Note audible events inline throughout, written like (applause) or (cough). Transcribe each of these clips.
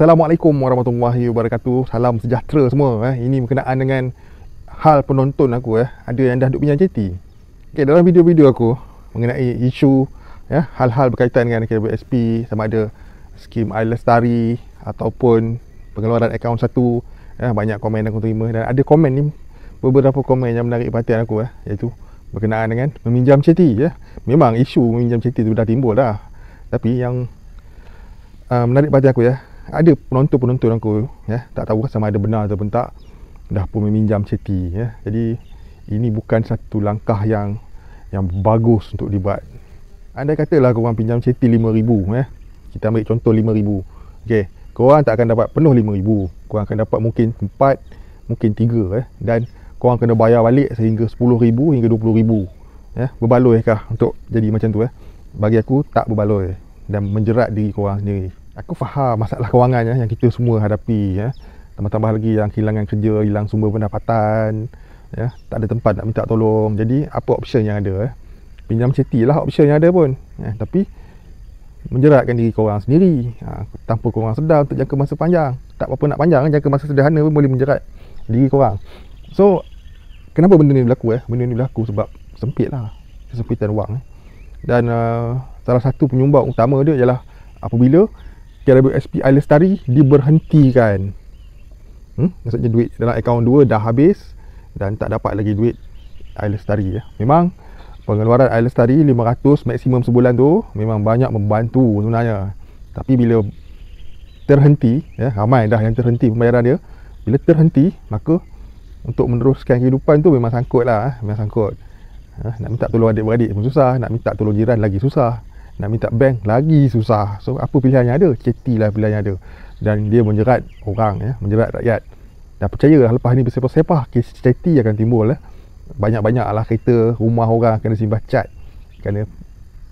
Assalamualaikum warahmatullahi wabarakatuh Salam sejahtera semua eh. Ini berkenaan dengan hal penonton aku eh. Ada yang dah duduk pinjam JT okay, Dalam video-video aku Mengenai isu ya, Hal-hal berkaitan dengan KWSP Sama ada skim air lestari Ataupun pengeluaran akaun satu ya, Banyak komen aku terima Dan ada komen ni Beberapa komen yang menarik perhatian aku eh. Iaitu berkenaan dengan meminjam CT ya. Memang isu meminjam CT tu dah timbul dah Tapi yang Uh, menarik perhatian aku ya ada penonton-penonton aku ya tak tahu sama ada benar ataupun tak dah pun meminjam ceti ya jadi ini bukan satu langkah yang yang bagus untuk dibuat anda katalah kau orang pinjam ceti 5000 ya kita ambil contoh 5000 okey kau tak akan dapat penuh 5000 kau akan dapat mungkin 4 mungkin 3 ya dan kau orang kena bayar balik sehingga 10000 hingga 20000 ya berbaloi kah untuk jadi macam tu ya bagi aku tak berbaloi dan menjerat diri kau orang sendiri aku faham masalah kewangan ya, yang kita semua hadapi ya. Tambah-tambah lagi yang kehilangan kerja, hilang sumber pendapatan ya. Tak ada tempat nak minta tolong Jadi apa option yang ada eh? Pinjam CT lah option yang ada pun ya, Tapi menjeratkan diri korang sendiri ha, Tanpa korang sedar untuk jangka masa panjang Tak apa-apa nak panjang, jangka masa sederhana pun boleh menjerat diri korang So, kenapa benda ni berlaku eh? Benda ni berlaku sebab sempit lah Kesempitan wang eh. Dan uh, salah satu penyumbang utama dia ialah Apabila KWSPI Lestari diberhentikan. Hmm? Maksudnya duit dalam akaun 2 dah habis dan tak dapat lagi duit I Lestari. Ya. Memang pengeluaran I Lestari 500 maksimum sebulan tu memang banyak membantu sebenarnya. Tapi bila terhenti, ya, ramai dah yang terhenti pembayaran dia. Bila terhenti, maka untuk meneruskan kehidupan tu memang sangkut lah. Eh, memang sangkut. Ha, nak minta tolong adik-beradik pun susah. Nak minta tolong jiran lagi susah nak minta bank lagi susah so apa pilihan yang ada KT lah pilihan yang ada dan dia menjerat orang ya menjerat rakyat dan percaya lah lepas ni bersepah-sepah kes KT akan timbul ya. banyak-banyak lah kereta rumah orang kena simbah cat kena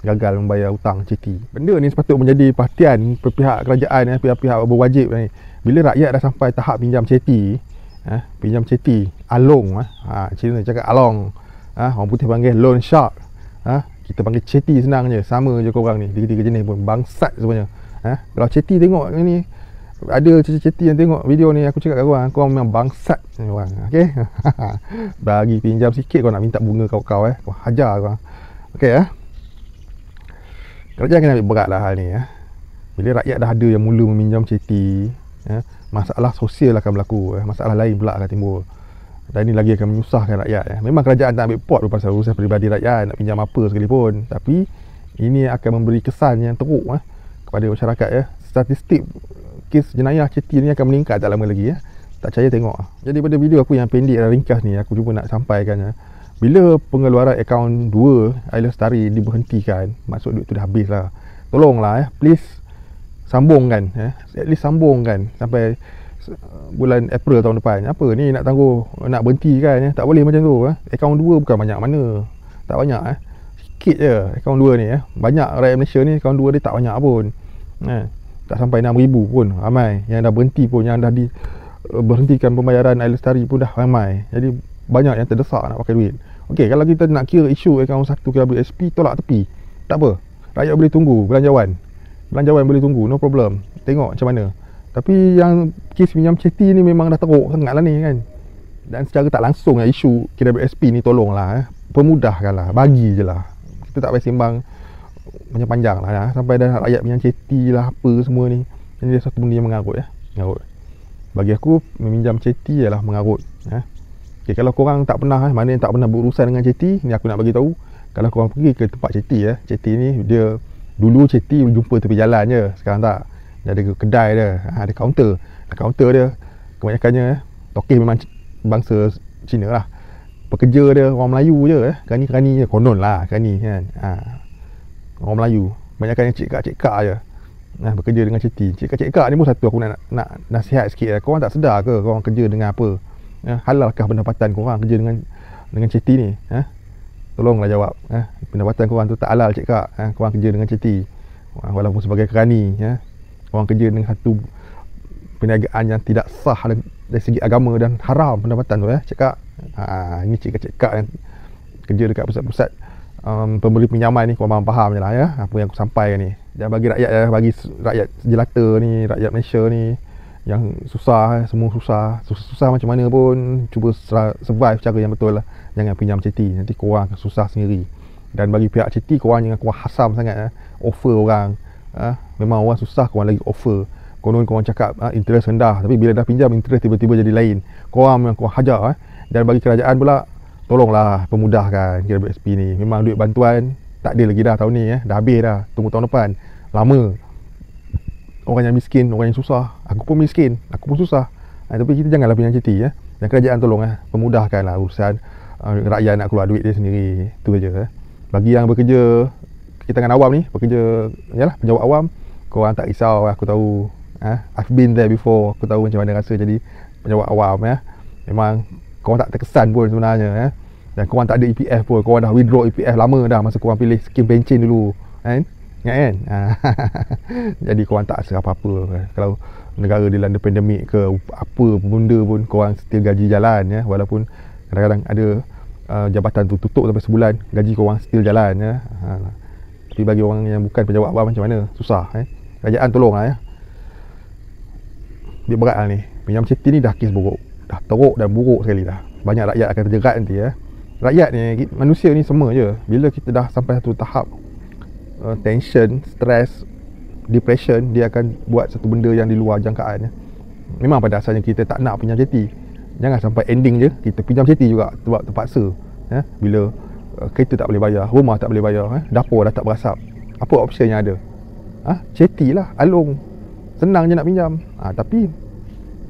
gagal membayar hutang KT benda ni sepatut menjadi perhatian pihak kerajaan ya, pihak-pihak berwajib ni bila rakyat dah sampai tahap pinjam KT eh, ya. pinjam KT along eh, ha, cakap along eh, orang putih panggil loan shark ya kita panggil cheti senang je sama je korang ni tiga-tiga jenis pun bangsat sebenarnya. eh? kalau cheti tengok ni ada cheti-cheti yang tengok video ni aku cakap kat korang korang memang bangsat korang ok (laughs) bagi pinjam sikit kau nak minta bunga kau-kau eh korang hajar korang ok eh kerajaan kena ambil berat lah hal ni eh bila rakyat dah ada yang mula meminjam cheti eh? masalah sosial akan berlaku eh? masalah lain pula akan timbul dan ini lagi akan menyusahkan rakyat ya. memang kerajaan tak ambil pot pasal urusan peribadi rakyat nak pinjam apa sekalipun tapi ini akan memberi kesan yang teruk eh, kepada masyarakat ya. statistik kes jenayah CT ni akan meningkat tak lama lagi ya. tak percaya tengok ah. jadi pada video aku yang pendek dan ringkas ni aku cuba nak sampaikan ya. bila pengeluaran akaun 2 Air Lestari diberhentikan maksud duit tu dah habis lah tolonglah ya. please sambungkan ya. at least sambungkan sampai bulan April tahun depan apa ni nak tangguh nak berhenti kan ya? tak boleh macam tu eh? akaun 2 bukan banyak mana tak banyak eh? sikit je akaun 2 ni eh? banyak rakyat Malaysia ni akaun 2 dia tak banyak pun eh? tak sampai 6,000 pun ramai yang dah berhenti pun yang dah di eh, berhentikan pembayaran air lestari pun dah ramai jadi banyak yang terdesak nak pakai duit ok kalau kita nak kira isu akaun 1 KWSP tolak tepi tak apa rakyat boleh tunggu belanjawan belanjawan boleh tunggu no problem tengok macam mana tapi yang kes pinjam cheti ni memang dah teruk sangat lah ni kan Dan secara tak langsung lah isu KWSP ni tolong lah eh. Pemudahkan lah, bagi je lah Kita tak payah sembang macam panjang lah ya. Sampai dah rakyat pinjam cheti lah apa semua ni Ini dia satu benda yang mengarut ya Mengarut Bagi aku meminjam cheti je lah mengarut ya. Okay, kalau korang tak pernah eh, mana yang tak pernah berurusan dengan CT ni aku nak bagi tahu kalau korang pergi ke tempat CT ya eh, CT ni dia dulu CT jumpa tepi jalan je sekarang tak dia ada kedai dia ha, ada kaunter ada kaunter dia kebanyakannya tokeh memang bangsa Cina lah pekerja dia orang Melayu je eh. kerani-kerani je konon lah kerani kan ha. orang Melayu kebanyakan yang cikak-cikak je ha, bekerja dengan ceti cikak-cikak ni pun satu aku nak, nak, nak nasihat sikit eh. korang tak sedar ke korang kerja dengan apa ya, eh, halalkah pendapatan korang kerja dengan dengan ceti ni eh? tolonglah jawab eh? pendapatan korang tu tak halal cikak eh? korang kerja dengan ceti walaupun sebagai kerani ya orang kerja dengan satu perniagaan yang tidak sah dari segi agama dan haram pendapatan tu ya eh. cakap ha, ini cakap-cakap yang kerja dekat pusat-pusat um, pembeli pinjaman ni korang faham je lah ya apa yang aku sampaikan ni dan bagi rakyat ya bagi rakyat jelata ni rakyat Malaysia ni yang susah eh, semua susah susah, susah macam mana pun cuba survive cara yang betul lah jangan pinjam CT nanti korang akan susah sendiri dan bagi pihak CT korang jangan kuah hasam sangat ya. offer orang ha, memang orang susah korang lagi offer konon korang cakap ha, interest rendah tapi bila dah pinjam interest tiba-tiba jadi lain korang memang korang hajar eh. dan bagi kerajaan pula tolonglah pemudahkan KWSP ni memang duit bantuan tak ada lagi dah tahun ni eh. dah habis dah tunggu tahun depan lama orang yang miskin orang yang susah aku pun miskin aku pun susah ha, tapi kita janganlah pinjam citi eh. dan kerajaan tolong eh. pemudahkanlah urusan uh, rakyat nak keluar duit dia sendiri tu je eh. bagi yang bekerja kita dengan awam ni bekerja ialah penjawat awam korang tak risau aku tahu eh? I've been there before aku tahu macam mana rasa jadi macam awam ya memang korang tak terkesan pun sebenarnya eh? dan korang tak ada EPF pun korang dah withdraw EPF lama dah masa korang pilih skim pension dulu kan ingat kan (laughs) jadi korang tak rasa apa-apa eh? kalau negara dilanda pandemik ke apa benda pun korang still gaji jalan ya eh? walaupun kadang-kadang ada uh, jabatan tu tutup sampai sebulan gaji korang still jalan ya eh? ha tapi bagi orang yang bukan pejabat awam macam mana susah eh kerajaan tolonglah eh. ya dia beratlah ni pinjam siti ni dah kes buruk dah teruk dan buruk sekali dah banyak rakyat akan terjerat nanti ya rakyat ni manusia ni semua je bila kita dah sampai satu tahap uh, tension stress depression dia akan buat satu benda yang di luar jangkaan ya. memang pada asalnya kita tak nak pinjam siti jangan sampai ending je kita pinjam siti juga sebab terpaksa ya bila Eh, kereta tak boleh bayar rumah tak boleh bayar eh? dapur dah tak berasap apa option yang ada ha? ceti lah alung senang je nak pinjam ha, tapi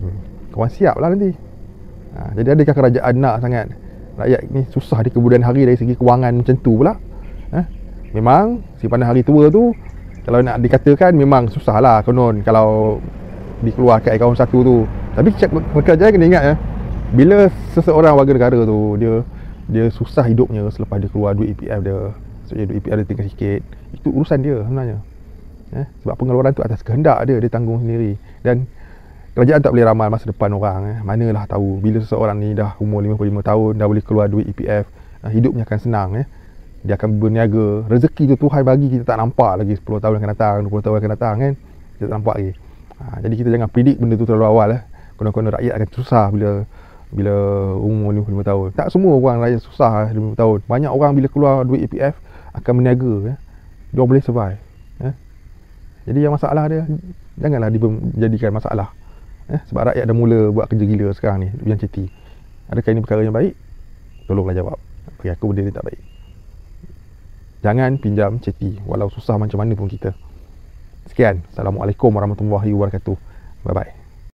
hmm, kawan siap lah nanti ha, jadi adakah kerajaan nak sangat rakyat ni susah di kemudian hari dari segi kewangan macam tu pula eh? memang si pandai hari tua tu kalau nak dikatakan memang susah lah konon kalau dikeluarkan akaun satu tu tapi cek kerajaan kena ingat ya eh? bila seseorang warga negara tu dia dia susah hidupnya selepas dia keluar duit EPF dia sebab duit EPF dia tinggal sikit itu urusan dia sebenarnya eh? sebab pengeluaran tu atas kehendak dia dia tanggung sendiri dan kerajaan tak boleh ramal masa depan orang eh? manalah tahu bila seseorang ni dah umur 55 tahun dah boleh keluar duit EPF eh, hidupnya akan senang eh? dia akan berniaga rezeki tu Tuhan bagi kita tak nampak lagi 10 tahun akan datang 20 tahun akan datang kan kita tak nampak lagi ha, jadi kita jangan predik benda tu terlalu awal eh? kena-kena rakyat akan susah bila bila umur 55 tahun tak semua orang rakyat susah 55 eh, tahun banyak orang bila keluar duit EPF akan berniaga ya. Eh. dia boleh survive ya. jadi yang masalah dia janganlah dijadikan masalah ya. sebab rakyat dah mula buat kerja gila sekarang ni yang ceti. adakah ini perkara yang baik tolonglah jawab bagi aku benda ni tak baik jangan pinjam ceti walau susah macam mana pun kita sekian Assalamualaikum Warahmatullahi Wabarakatuh bye bye